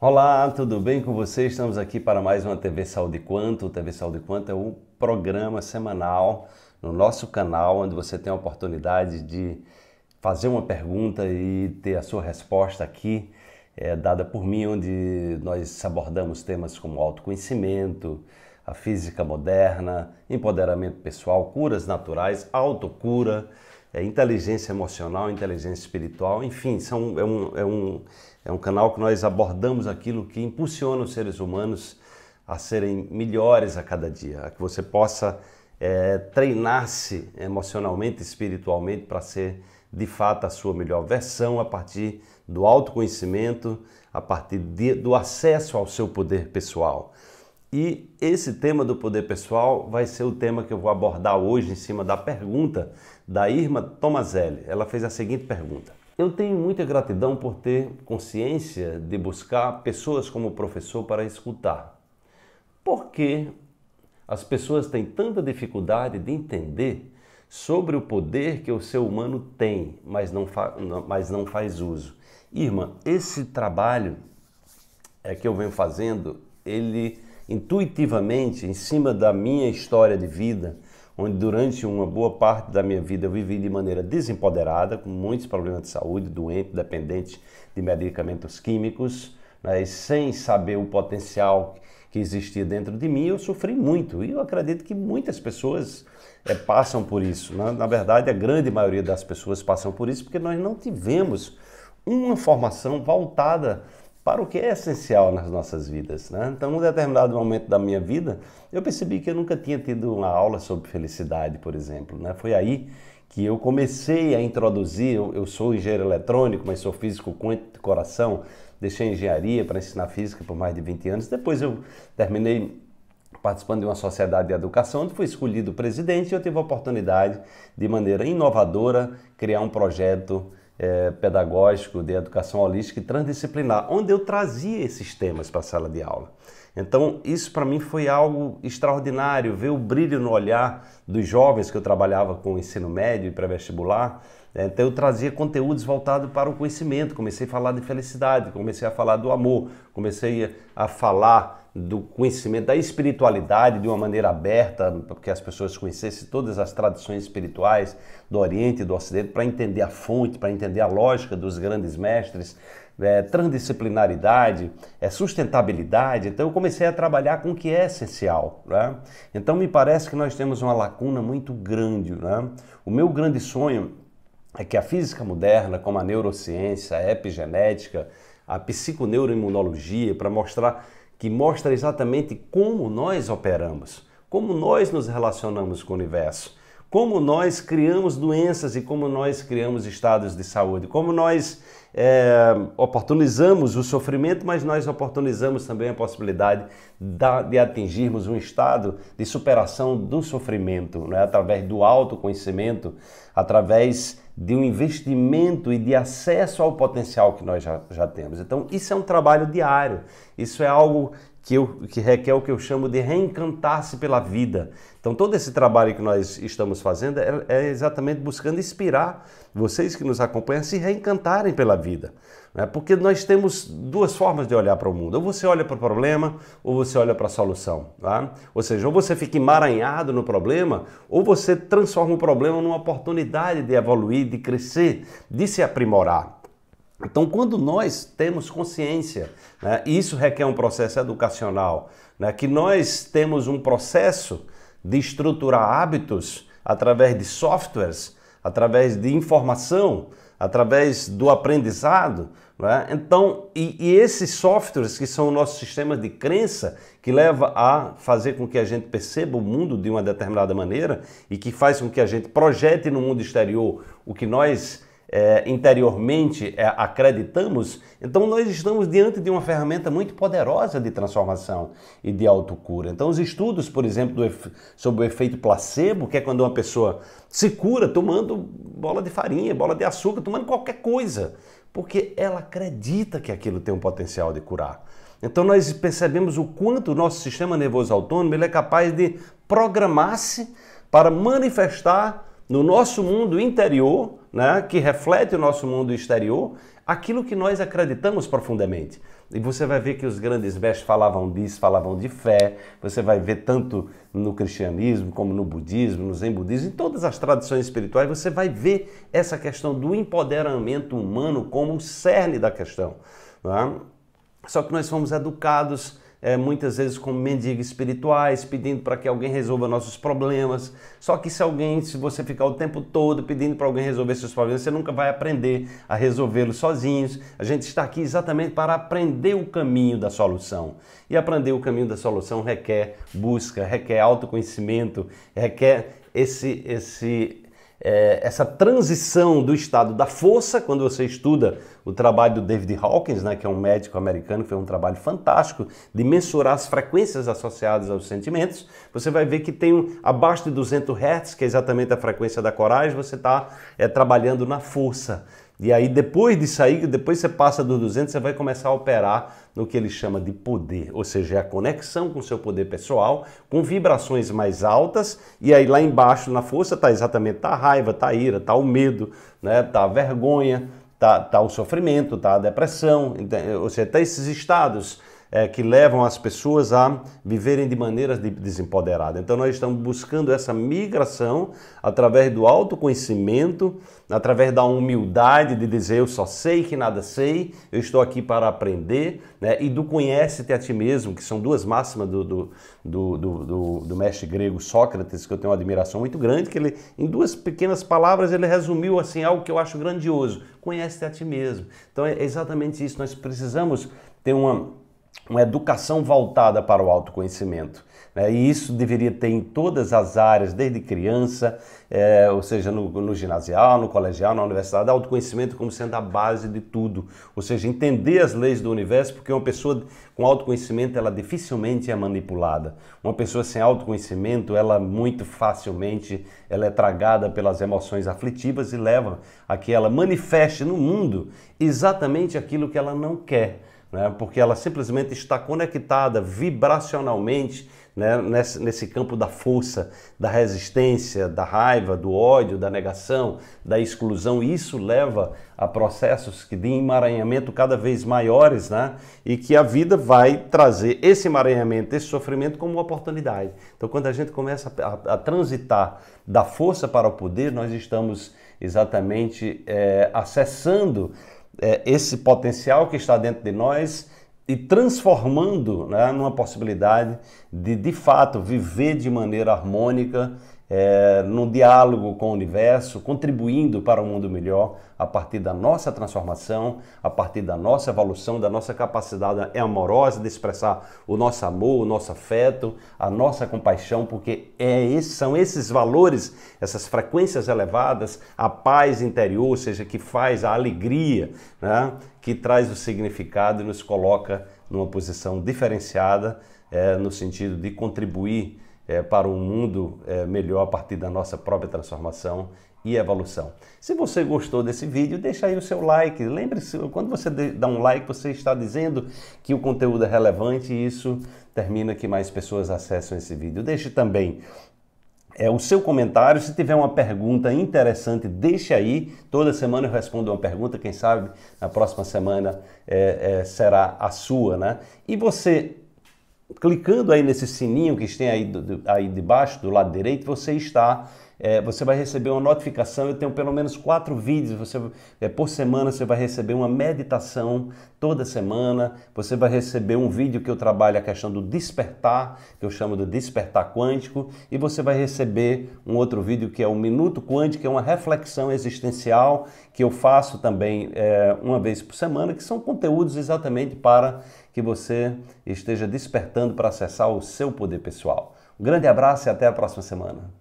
Olá, tudo bem com vocês? Estamos aqui para mais uma TV Saúde Quanto. O TV Saúde Quanto é um programa semanal no nosso canal, onde você tem a oportunidade de fazer uma pergunta e ter a sua resposta aqui, é, dada por mim, onde nós abordamos temas como autoconhecimento, a física moderna, empoderamento pessoal, curas naturais, autocura é, inteligência emocional, inteligência espiritual, enfim, são, é, um, é, um, é um canal que nós abordamos aquilo que impulsiona os seres humanos a serem melhores a cada dia, a que você possa é, treinar-se emocionalmente, espiritualmente, para ser de fato a sua melhor versão a partir do autoconhecimento, a partir de, do acesso ao seu poder pessoal. E esse tema do poder pessoal vai ser o tema que eu vou abordar hoje em cima da pergunta da Irma Tomazelli. Ela fez a seguinte pergunta: Eu tenho muita gratidão por ter consciência de buscar pessoas como o professor para escutar. Por que as pessoas têm tanta dificuldade de entender sobre o poder que o ser humano tem, mas não, mas não faz uso? Irmã, esse trabalho é que eu venho fazendo, ele intuitivamente em cima da minha história de vida, onde durante uma boa parte da minha vida eu vivi de maneira desempoderada, com muitos problemas de saúde, doente, dependente de medicamentos químicos, né, sem saber o potencial que existia dentro de mim, eu sofri muito. E eu acredito que muitas pessoas é, passam por isso. Né? Na verdade, a grande maioria das pessoas passam por isso porque nós não tivemos uma formação voltada para o que é essencial nas nossas vidas. Né? Então, num determinado momento da minha vida, eu percebi que eu nunca tinha tido uma aula sobre felicidade, por exemplo. Né? Foi aí que eu comecei a introduzir. Eu, eu sou engenheiro eletrônico, mas sou físico com de coração. Deixei engenharia para ensinar física por mais de 20 anos. Depois, eu terminei participando de uma sociedade de educação, onde fui escolhido presidente e eu tive a oportunidade, de maneira inovadora, criar um projeto é, pedagógico de educação holística e transdisciplinar, onde eu trazia esses temas para a sala de aula. Então, isso para mim foi algo extraordinário, ver o brilho no olhar dos jovens que eu trabalhava com o ensino médio e pré-vestibular. Né, então eu trazia conteúdos voltados para o conhecimento. Comecei a falar de felicidade, comecei a falar do amor, comecei a falar do conhecimento da espiritualidade de uma maneira aberta, para que as pessoas conhecessem todas as tradições espirituais do Oriente e do Ocidente, para entender a fonte, para entender a lógica dos grandes mestres. É, transdisciplinaridade, é, sustentabilidade. Então, eu comecei a trabalhar com o que é essencial. Né? Então, me parece que nós temos uma lacuna muito grande. Né? O meu grande sonho é que a física moderna, como a neurociência, a epigenética, a psiconeuroimunologia, para mostrar que mostra exatamente como nós operamos, como nós nos relacionamos com o universo como nós criamos doenças e como nós criamos estados de saúde, como nós é, oportunizamos o sofrimento, mas nós oportunizamos também a possibilidade da, de atingirmos um estado de superação do sofrimento, né? através do autoconhecimento, através de um investimento e de acesso ao potencial que nós já, já temos. Então, isso é um trabalho diário, isso é algo que, eu, que requer o que eu chamo de reencantar-se pela vida. Então, todo esse trabalho que nós estamos fazendo é, é, exatamente buscando inspirar vocês que nos acompanham a se reencantarem pela vida. Né? Porque nós temos duas formas de olhar para o mundo: ou você olha para o problema, ou você olha para a solução. Tá? Ou seja, ou você fica emaranhado no problema, ou você transforma o problema numa oportunidade de evoluir, de crescer, de se aprimorar. Então, quando nós temos consciência, né, isso requer um processo educacional, né, que nós temos um processo de estruturar hábitos através de softwares, através de informação, através do aprendizado. Né? Então, e, e, esses softwares que são o nosso sistema de crença, que leva a fazer com que a gente perceba o mundo de uma determinada maneira e que faz com que a gente projete no mundo exterior o que nós é, interiormente é, acreditamos, então nós estamos diante de uma ferramenta muito poderosa de transformação e de autocura. Então, os estudos, por exemplo, sobre o efeito placebo, que é quando uma pessoa se cura tomando bola de farinha, bola de açúcar, tomando qualquer coisa, porque ela acredita que aquilo tem um potencial de curar. Então, nós percebemos o quanto o nosso sistema nervoso autônomo ele é capaz de programar-se para manifestar no nosso mundo interior, né, que reflete o nosso mundo exterior, aquilo que nós acreditamos profundamente. E você vai ver que os grandes mestres falavam disso, falavam de fé. Você vai ver tanto no cristianismo, como no budismo, no zen budismo, em todas as tradições espirituais, você vai ver essa questão do empoderamento humano como o cerne da questão. Né? Só que nós fomos educados é, muitas vezes como mendigos espirituais, pedindo para que alguém resolva nossos problemas. Só que se alguém, se você ficar o tempo todo pedindo para alguém resolver seus problemas, você nunca vai aprender a resolvê-los sozinhos. A gente está aqui exatamente para aprender o caminho da solução. E aprender o caminho da solução requer busca, requer autoconhecimento, requer esse, esse é, essa transição do estado da força, quando você estuda o trabalho do David Hawkins, né, que é um médico americano, que fez um trabalho fantástico de mensurar as frequências associadas aos sentimentos, você vai ver que tem um, abaixo de 200 Hz, que é exatamente a frequência da coragem, você está é, trabalhando na força. E aí depois de sair, depois você passa dos 200, você vai começar a operar no que ele chama de poder, ou seja, é a conexão com o seu poder pessoal, com vibrações mais altas, e aí lá embaixo na força está exatamente tá a raiva, está a ira, está o medo, né, tá a vergonha, está tá o sofrimento, está a depressão, ou seja, está esses estados é, que levam as pessoas a viverem de maneiras de, desempoderadas. Então, nós estamos buscando essa migração através do autoconhecimento, através da humildade de dizer eu só sei que nada sei, eu estou aqui para aprender, né? e do conhece-te a ti mesmo, que são duas máximas do, do, do, do, do mestre grego Sócrates, que eu tenho uma admiração muito grande, que ele, em duas pequenas palavras, ele resumiu assim algo que eu acho grandioso: conhece-te a ti mesmo. Então, é exatamente isso, nós precisamos ter uma uma educação voltada para o autoconhecimento. Né? E isso deveria ter em todas as áreas, desde criança, é, ou seja, no, no, ginasial, no colegial, na universidade, autoconhecimento como sendo a base de tudo. Ou seja, entender as leis do universo, porque uma pessoa com autoconhecimento, ela dificilmente é manipulada. Uma pessoa sem autoconhecimento, ela muito facilmente ela é tragada pelas emoções aflitivas e leva a que ela manifeste no mundo exatamente aquilo que ela não quer né? porque ela simplesmente está conectada vibracionalmente né? nesse, nesse campo da força, da resistência, da raiva, do ódio, da negação, da exclusão. E isso leva a processos que de emaranhamento cada vez maiores né? e que a vida vai trazer esse emaranhamento, esse sofrimento como uma oportunidade. Então, quando a gente começa a, a transitar da força para o poder, nós estamos exatamente é, acessando é, esse potencial que está dentro de nós e transformando né, numa possibilidade de, de fato, viver de maneira harmônica é, no diálogo com o universo, contribuindo para um mundo melhor a partir da nossa transformação, a partir da nossa evolução, da nossa capacidade amorosa de expressar o nosso amor, o nosso afeto, a nossa compaixão, porque é esse, são esses valores, essas frequências elevadas, a paz interior, ou seja, que faz a alegria, né, que traz o significado e nos coloca numa posição diferenciada é, no sentido de contribuir é, para um mundo é, melhor a partir da nossa própria transformação e evolução. Se você gostou desse vídeo, deixa aí o seu like. Lembre-se, quando você dá um like, você está dizendo que o conteúdo é relevante e isso termina que mais pessoas acessam esse vídeo. Deixe também é, o seu comentário. Se tiver uma pergunta interessante, deixe aí. Toda semana eu respondo uma pergunta. Quem sabe na próxima semana é, é, será a sua, né? E você clicando aí nesse sininho que tem aí, aí debaixo, do lado direito, você está é, você vai receber uma notificação. Eu tenho pelo menos quatro vídeos. Você, é, por semana você vai receber uma meditação toda semana. Você vai receber um vídeo que eu trabalho a questão do despertar, que eu chamo de despertar quântico, e você vai receber um outro vídeo que é o Minuto Quântico, que é uma reflexão existencial que eu faço também é, uma vez por semana, que são conteúdos exatamente para que você esteja despertando para acessar o seu poder pessoal. Um grande abraço e até a próxima semana.